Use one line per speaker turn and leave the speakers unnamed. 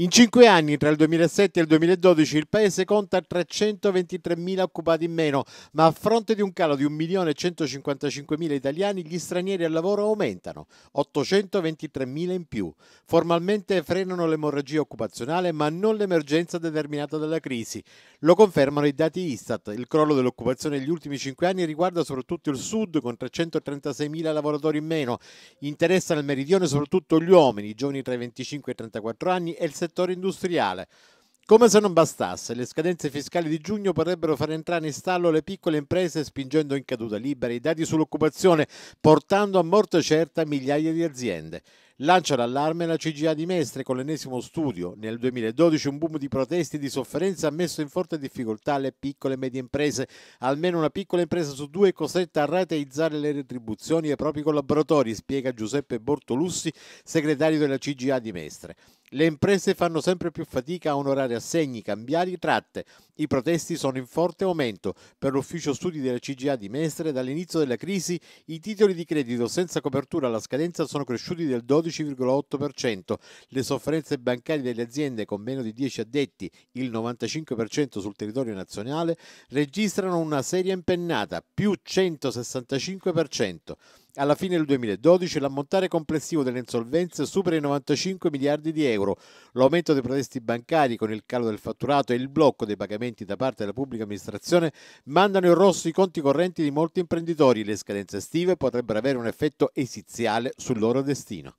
In cinque anni, tra il 2007 e il 2012, il paese conta 323.000 occupati in meno, ma a fronte di un calo di 1.155.000 italiani, gli stranieri al lavoro aumentano, 823.000 in più. Formalmente frenano l'emorragia occupazionale, ma non l'emergenza determinata dalla crisi. Lo confermano i dati Istat. Il crollo dell'occupazione negli ultimi cinque anni riguarda soprattutto il sud, con 336.000 lavoratori in meno. Interessa nel meridione soprattutto gli uomini, i giovani tra i 25 e i 34 anni, e il settore settore industriale. Come se non bastasse, le scadenze fiscali di giugno potrebbero far entrare in stallo le piccole imprese spingendo in caduta libera i dati sull'occupazione, portando a morte certa migliaia di aziende. Lancia l'allarme la CGA di Mestre con l'ennesimo studio. Nel 2012 un boom di proteste e di sofferenza ha messo in forte difficoltà le piccole e medie imprese. Almeno una piccola impresa su due è costretta a rateizzare le retribuzioni ai propri collaboratori, spiega Giuseppe Bortolussi, segretario della CGA di Mestre. Le imprese fanno sempre più fatica a onorare assegni, cambiare tratte. I protesti sono in forte aumento. Per l'ufficio studi della CGA di Mestre, dall'inizio della crisi, i titoli di credito senza copertura alla scadenza sono cresciuti del 12%. 12,8%, le sofferenze bancarie delle aziende con meno di 10 addetti, il 95% sul territorio nazionale, registrano una seria impennata, più 165%. Alla fine del 2012 l'ammontare complessivo delle insolvenze supera i 95 miliardi di euro. L'aumento dei protesti bancari con il calo del fatturato e il blocco dei pagamenti da parte della pubblica amministrazione mandano in rosso i conti correnti di molti imprenditori. Le scadenze estive potrebbero avere un effetto esiziale sul loro destino.